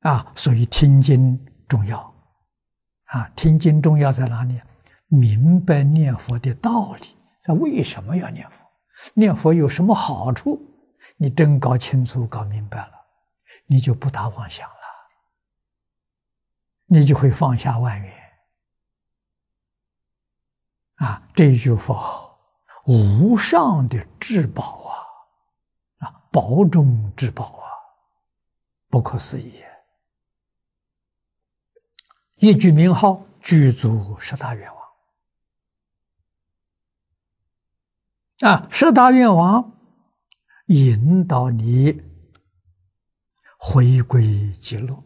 啊，所以听经重要啊！听经重要在哪里？明白念佛的道理，在为什么要念佛？念佛有什么好处？你真搞清楚、搞明白了，你就不打妄想了，你就会放下万缘啊！这一句佛号，无上的至宝啊，啊，宝中之宝啊，不可思议！一句名号，具足十大愿望。啊，十大愿望引导你回归极乐。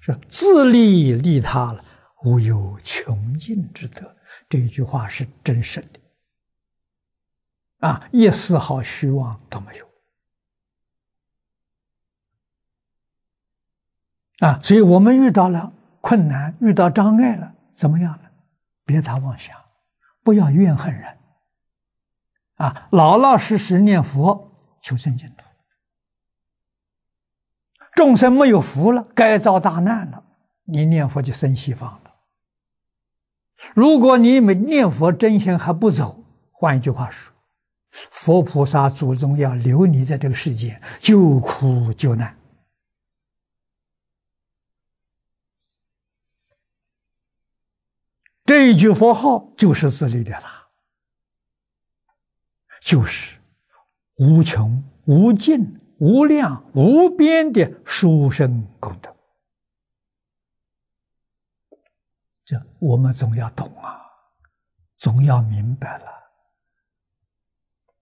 是自利利他，无有穷尽之德。这句话是真实的，啊，一丝毫虚妄都没有。啊，所以我们遇到了。困难遇到障碍了，怎么样了？别打妄想，不要怨恨人，啊，老老实实念佛求生净土。众生没有福了，该遭大难了，你念佛就生西方了。如果你没念佛真心还不走，换一句话说，佛菩萨祖宗要留你在这个世界救苦救难。这一句佛号就是自利的了，就是无穷无尽、无量无边的殊胜功德。这我们总要懂啊，总要明白了。